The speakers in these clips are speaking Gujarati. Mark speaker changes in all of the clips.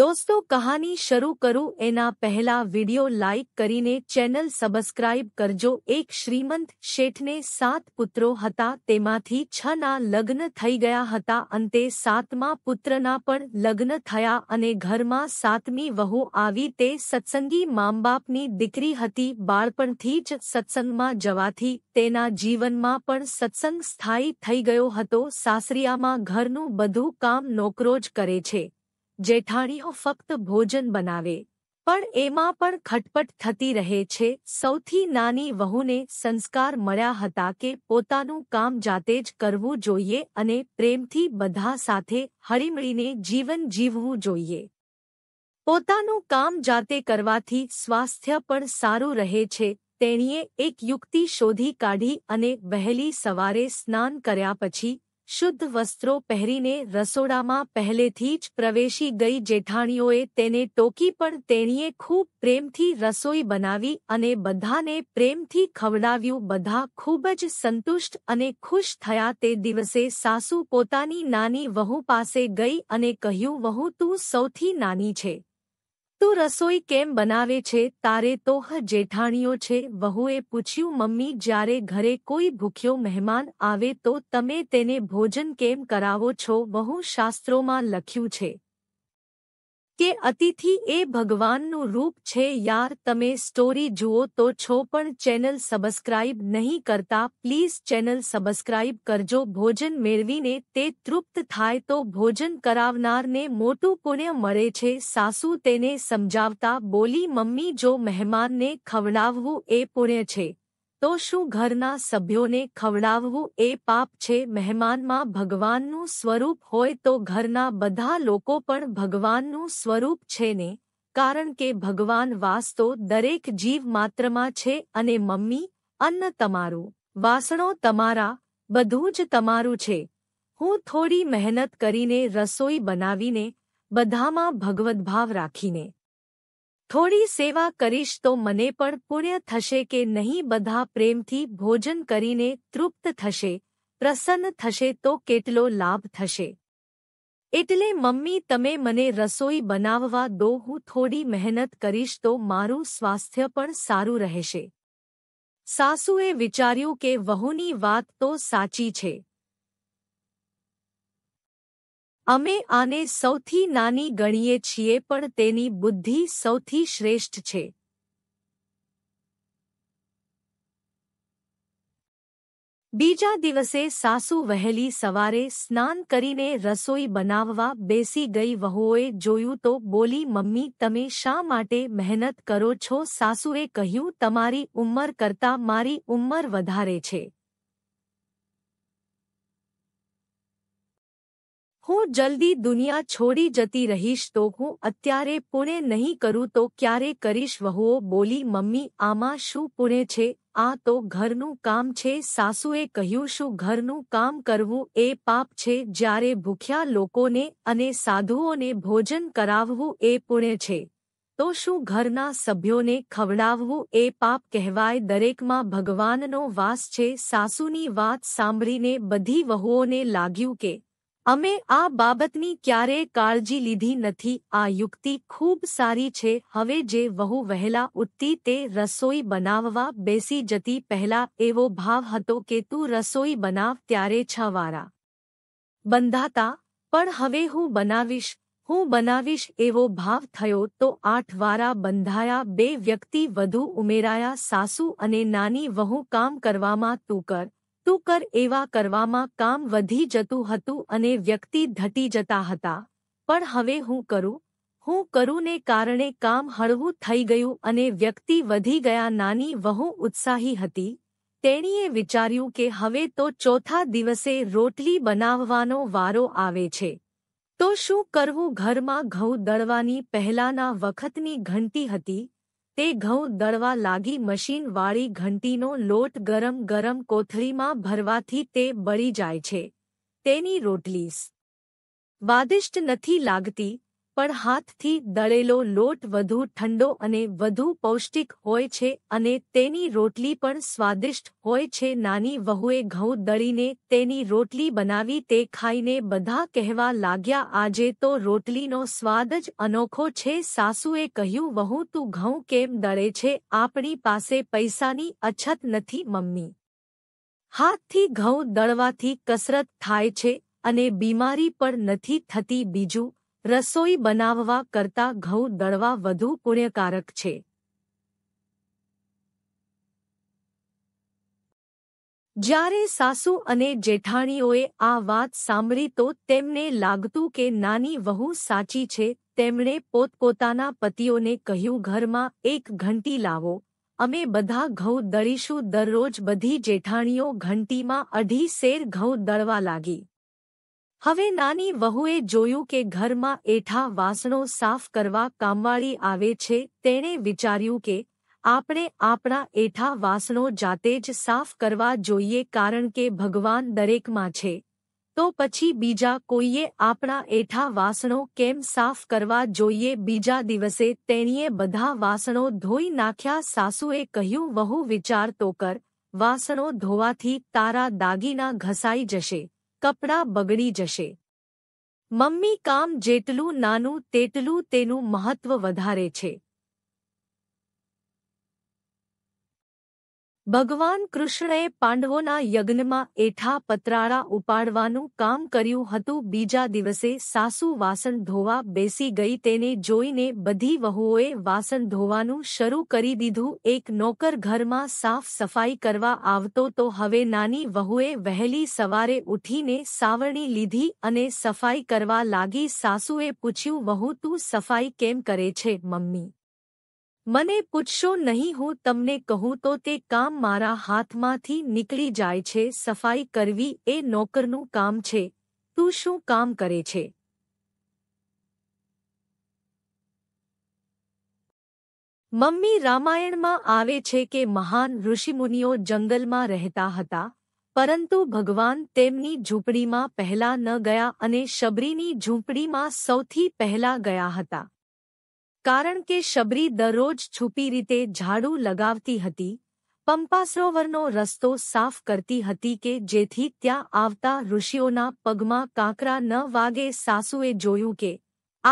Speaker 1: દોસ્તો કહાની શરૂ કરું એના પહેલા વિડિયો લાઇક કરીને ચેનલ સબસ્ક્રાઇબ કરજો એક શ્રીમંત શેઠને સાત પુત્રો હતા તેમાંથી છના લગ્ન થઈ ગયા હતા અંતે સાતમા પુત્રના પણ લગ્ન થયા અને ઘરમાં સાતમી વહુ આવી તે સત્સંગી મામબાપની દીકરી હતી બાળપણથી જ સત્સંગમાં જવાથી તેના જીવનમાં પણ સત્સંગ સ્થાયી થઈ ગયો હતો સાસરિયામાં ઘરનું બધું કામ નોકરો જ કરે છે જેઠાણીઓ ફક્ત ભોજન બનાવે પણ એમાં પણ ખટપટ થતી રહે છે સૌથી નાની વહુને સંસ્કાર મળ્યા હતા કે પોતાનું કામ જાતે જ કરવું જોઈએ અને પ્રેમથી બધા સાથે હળીમળીને જીવન જીવવું જોઈએ પોતાનું કામ જાતે કરવાથી સ્વાસ્થ્ય પણ સારું રહે છે તેણીએ એક યુક્તિ શોધી કાઢી અને વહેલી સવારે સ્નાન કર્યા પછી શુદ્ધ વસ્ત્રો પહેરીને રસોડામાં પહેલેથી જ પ્રવેશી ગઈ જેઠાણીઓએ તેને ટોકી પણ તેણીએ ખૂબ પ્રેમથી રસોઈ બનાવી અને બધાને પ્રેમથી ખવડાવ્યું બધા ખૂબ જ સંતુષ્ટ અને ખુશ થયા તે દિવસે સાસુ પોતાની નાની વહુ પાસે ગઈ અને કહ્યું વહુ તું સૌથી નાની છે તું રસોઈ કેમ બનાવે છે તારે તો હ જેઠાણીઓ છે વહુએ પૂછ્યું મમ્મી જ્યારે ઘરે કોઈ ભૂખ્યો મહેમાન આવે તો તમે તેને ભોજન કેમ કરાવો છો વહુ શાસ્ત્રોમાં લખ્યું છે કે અતિથિ એ ભગવાનનું રૂપ છે યાર તમે સ્ટોરી જુઓ તો છો પણ ચેનલ સબસ્ક્રાઇબ નહીં કરતા પ્લીઝ ચેનલ સબસ્ક્રાઇબ કરજો ભોજન મેળવીને તે તૃપ્ત થાય તો ભોજન કરાવનારને મોટું પુણ્ય મળે છે સાસુ તેને સમજાવતા બોલી મમ્મી જો મહેમાનને ખવડાવવું એ પુણ્ય છે તો શું ઘરના સભ્યોને ખવડાવવું એ પાપ છે મહેમાનમાં ભગવાનનું સ્વરૂપ હોય તો ઘરના બધા લોકો પણ ભગવાનનું સ્વરૂપ છે ને કારણ કે ભગવાન વાસ દરેક જીવ માત્રમાં છે અને મમ્મી અન્ન તમારું વાસણો તમારા બધું જ તમારું છે હું થોડી મહેનત કરીને રસોઈ બનાવીને બધામાં ભગવદ્ભાવ રાખીને થોડી સેવા કરીશ તો મને પણ પુણ્ય થશે કે નહીં બધા પ્રેમથી ભોજન કરીને તૃપ્ત થશે પ્રસન્ન થશે તો કેટલો લાભ થશે એટલે મમ્મી તમે મને રસોઈ બનાવવા દો હું થોડી મહેનત કરીશ તો મારું સ્વાસ્થ્ય પણ સારું રહેશે સાસુએ વિચાર્યું કે વહુની વાત તો સાચી છે અમે આને સૌથી નાની ગણીએ છીએ પણ તેની બુદ્ધિ સૌથી શ્રેષ્ઠ છે બીજા દિવસે સાસુ વહેલી સવારે સ્નાન કરીને રસોઈ બનાવવા બેસી ગઈ વહુઓએ જોયું તો બોલી મમ્મી તમે શા માટે મહેનત કરો છો સાસુએ કહ્યું તમારી ઉંમર કરતાં મારી ઉંમર વધારે છે હું જલ્દી દુનિયા છોડી જતી રહીશ તો હું અત્યારે પુણે નહીં કરું તો ક્યારે કરીશ વહુઓ બોલી મમ્મી આમાં શું પુણે છે આ તો ઘરનું કામ છે સાસુએ કહ્યું શું ઘરનું કામ કરવું એ પાપ છે જ્યારે ભૂખ્યા લોકોને અને સાધુઓને ભોજન કરાવવું એ પુણે છે તો શું ઘરના સભ્યોને ખવડાવવું એ પાપ કહેવાય દરેકમાં ભગવાનનો વાસ છે સાસુની વાત સાંભળીને બધી વહુઓને લાગ્યું કે અમે આ બાબતની ક્યારેય કાળજી લીધી નથી આ યુક્તિ ખૂબ સારી છે હવે જે વહુ વહેલા ઉઠતી તે રસોઈ બનાવવા બેસી જતી પહેલા એવો ભાવ હતો કે તું રસોઈ બનાવ ત્યારે છ વારા બંધાતા પણ હવે હું બનાવીશ હું બનાવીશ એવો ભાવ થયો તો આઠ વારા બંધાયા બે વ્યક્તિ વધુ ઉમેરાયા સાસુ અને નાની વહુ કામ કરવામાં તું કર તું કર એવા કરવામાં કામ વધી જતું હતું અને વ્યક્તિ ધટી જતા હતા પણ હવે હું કરું હું કરુંને કારણે કામ હળવું થઈ ગયું અને વ્યક્તિ વધી ગયા નાની વહુ ઉત્સાહી હતી તેણીએ વિચાર્યું કે હવે તો ચોથા દિવસે રોટલી બનાવવાનો વારો આવે છે તો શું કરવું ઘરમાં ઘઉં દળવાની પહેલાના વખતની ઘંટી હતી તે ઘઉં દળવા લાગી મશીનવાળી ઘંટીનો લોટ ગરમ ગરમ કોથળીમાં ભરવાથી તે બળી જાય છે તેની રોટલીસ સ્વાદિષ્ટ નથી લાગતી પણ હાથથી દળેલો લોટ વધુ ઠંડો અને વધુ પૌષ્ટિક હોય છે અને તેની રોટલી પણ સ્વાદિષ્ટ હોય છે નાની વહુએ ઘઉં દળીને તેની રોટલી બનાવી તે ખાઈને બધા કહેવા લાગ્યા આજે તો રોટલીનો સ્વાદ જ અનોખો છે સાસુએ કહ્યું વહુ તું ઘઉં કેમ દળે છે આપણી પાસે પૈસાની અછત નથી મમ્મી હાથથી ઘઉં દળવાથી કસરત થાય છે અને બીમારી પણ નથી થતી બીજું રસોઈ બનાવવા કરતા ઘઉં દળવા વધુ પુણ્યકારક છે જ્યારે સાસુ અને જેઠાણીઓએ આ વાત સાંભળી તો તેમને લાગતું કે નાની વહુ સાચી છે તેમણે પોતપોતાના પતિઓને કહ્યું ઘરમાં એક ઘંટી લાવો અમે બધા ઘઉં દળીશું દરરોજ બધી જેઠાણીઓ ઘંટીમાં અઢી શેર ઘઉં દળવા લાગી હવે નાની વહુએ જોયું કે ઘરમાં એઠા વાસણો સાફ કરવા કામવાળી આવે છે તેણે વિચાર્યું કે આપણે આપણા એઠા વાસણો જાતે જ સાફ કરવા જોઈએ કારણ કે ભગવાન દરેકમાં છે તો પછી બીજા કોઈએ આપણા એઠા વાસણો કેમ સાફ કરવા જોઈએ બીજા દિવસે તેણીએ બધા વાસણો ધોઈ નાખ્યા સાસુએ કહ્યું વહુ વિચાર તો કર વાસણો ધોવાથી તારા દાગીના ઘસાઈ જશે કપડાં બગડી જશે મમ્મી કામ જેટલું નાનું તેટલું તેનું મહત્વ વધારે છે ભગવાન કૃષ્ણએ પાંડવોના યજ્ઞમાં એઠા પતરાળા ઉપાડવાનું કામ કર્યું હતું બીજા દિવસે સાસુ વાસણ ધોવા બેસી ગઈ તેને જોઈને બધી વહુઓએ વાસણ ધોવાનું શરૂ કરી દીધું એક નોકર ઘરમાં સાફ સફાઈ કરવા આવતો તો હવે નાની વહુએ વહેલી સવારે ઉઠીને સાવરણી લીધી અને સફાઈ કરવા લાગી સાસુએ પૂછ્યું વહુ તું સફાઈ કેમ કરે છે મમ્મી મને પૂછશો નહીં હું તમને કહું તો તે કામ મારા હાથમાંથી નીકળી જાય છે સફાઈ કરવી એ નોકરનું કામ છે તું શું કામ કરે છે મમ્મી રામાયણમાં આવે છે કે મહાન ઋષિમુનિઓ જંગલમાં રહેતા હતા પરંતુ ભગવાન તેમની ઝૂંપડીમાં પહેલા ન ગયા અને શબરીની ઝૂંપડીમાં સૌથી પહેલા ગયા હતા કારણ કે શબરી દરરોજ છુપી રીતે ઝાડુ લગાવતી હતી પંપાસરોવરનો રસ્તો સાફ કરતી હતી કે જેથી ત્યાં આવતા ઋષિઓના પગમાં કાંકરા ન વાગે સાસુએ જોયું કે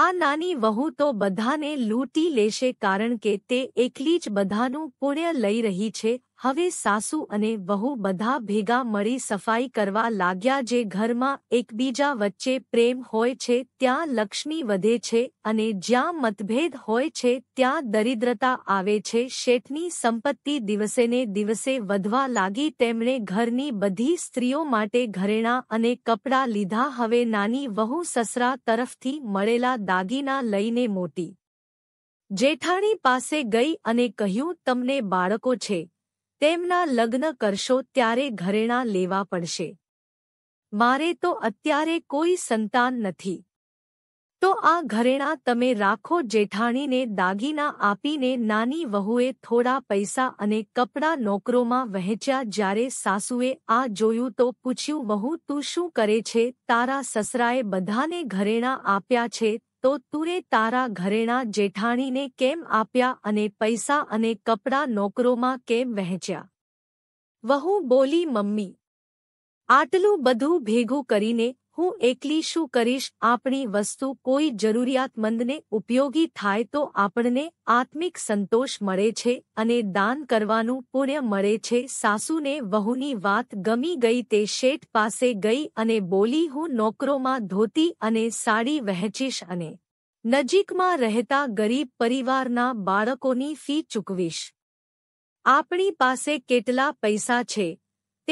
Speaker 1: આ નાની વહુ તો બધાને લૂંટી લેશે કારણ કે તે એકલી જ બધાનું પુણ્ય લઈ રહી છે હવે સાસુ અને વહુ બધા ભેગા મળી સફાઈ કરવા લાગ્યા જે ઘરમાં એકબીજા વચ્ચે પ્રેમ હોય છે ત્યાં લક્ષ્મી વધે છે અને જ્યાં મતભેદ હોય છે ત્યાં દરિદ્રતા આવે છે શેઠની સંપત્તિ દિવસેને દિવસે વધવા લાગી તેમણે ઘરની બધી સ્ત્રીઓ માટે ઘરેણાં અને કપડાં લીધા હવે નાની વહુ સસરા તરફથી મળેલા દાગીના લઈને મોટી જેઠાણી પાસે ગઈ અને કહ્યું તમને બાળકો છે તેમના લગ્ન કરશો ત્યારે ઘરેણાં લેવા પડશે મારે તો અત્યારે કોઈ સંતાન નથી તો આ ઘરેણાં તમે રાખો જેઠાણીને દાગીના આપીને નાની વહુએ થોડા પૈસા અને કપડાં નોકરોમાં વહેંચ્યા જ્યારે સાસુએ આ જોયું તો પૂછ્યું વહુ તું શું કરે છે તારા સસરાએ બધાને ઘરેણાં આપ્યા છે તો તુએ તારા ઘરેણા જેઠાણીને કેમ આપ્યા અને પૈસા અને કપડાં નોકરોમાં કેમ વહેંચ્યા વહુ બોલી મમ્મી આટલું બધું ભેગું કરીને હું એકલી શું કરીશ આપણી વસ્તુ કોઈ જરૂરિયાતમંદને ઉપયોગી થાય તો આપણને આત્મિક સંતોષ મળે છે અને દાન કરવાનું પુણ્ય મળે છે સાસુને વહુની વાત ગમી ગઈ તે શેઠ પાસે ગઈ અને બોલી હું નોકરોમાં ધોતી અને સાડી વહેંચીશ અને નજીકમાં રહેતા ગરીબ પરિવારના બાળકોની ફી ચૂકવીશ આપણી પાસે કેટલા પૈસા છે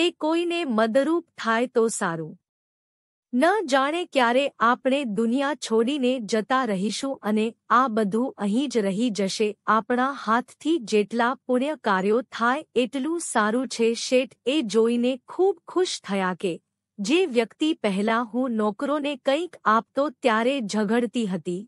Speaker 1: તે કોઈને મદરૂપ થાય તો સારું ન જાણે ક્યારે આપણે દુનિયા છોડીને જતા રહીશું અને આ બધું અહીં જ રહી જશે આપણા હાથથી જેટલા પુણ્ય કાર્યો થાય એટલું સારું છે શેઠ એ જોઈને ખૂબ ખુશ થયા કે જે વ્યક્તિ પહેલા હું નોકરોને કંઈક આપતો ત્યારે ઝઘડતી હતી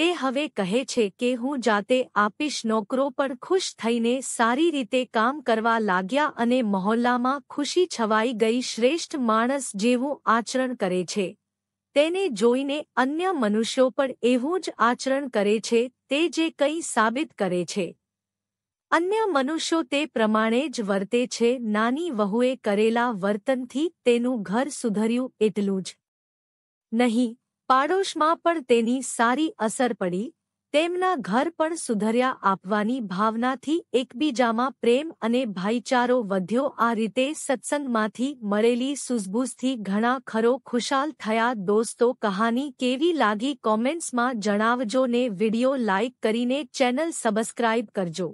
Speaker 1: તે હવે કહે છે કે હું જાતે આપીશ નોકરો પણ ખુશ થઈને સારી રીતે કામ કરવા લાગ્યા અને મહોલ્લામાં ખુશી છવાઈ ગઈ શ્રેષ્ઠ માણસ જેવું આચરણ કરે છે તેને જોઈને અન્ય મનુષ્યો પણ એવું જ આચરણ કરે છે તે જે કંઈ સાબિત કરે છે અન્ય મનુષ્યો તે પ્રમાણે જ વર્તે છે નાની વહુએ કરેલા વર્તનથી તેનું ઘર સુધર્યું એટલું જ નહીં પાડોશમાં પણ તેની સારી અસર પડી તેમના ઘર પણ સુધર્યા આપવાની ભાવનાથી એકબીજામાં પ્રેમ અને ભાઈચારો વધ્યો આ રીતે સત્સંગમાંથી મળેલી સૂઝબૂઝથી ઘણા ખરો ખુશાલ થયા દોસ્તો કહાની કેવી લાગી કોમેન્ટ્સમાં જણાવજો ને વિડીયો લાઇક કરીને ચેનલ સબસ્ક્રાઇબ કરજો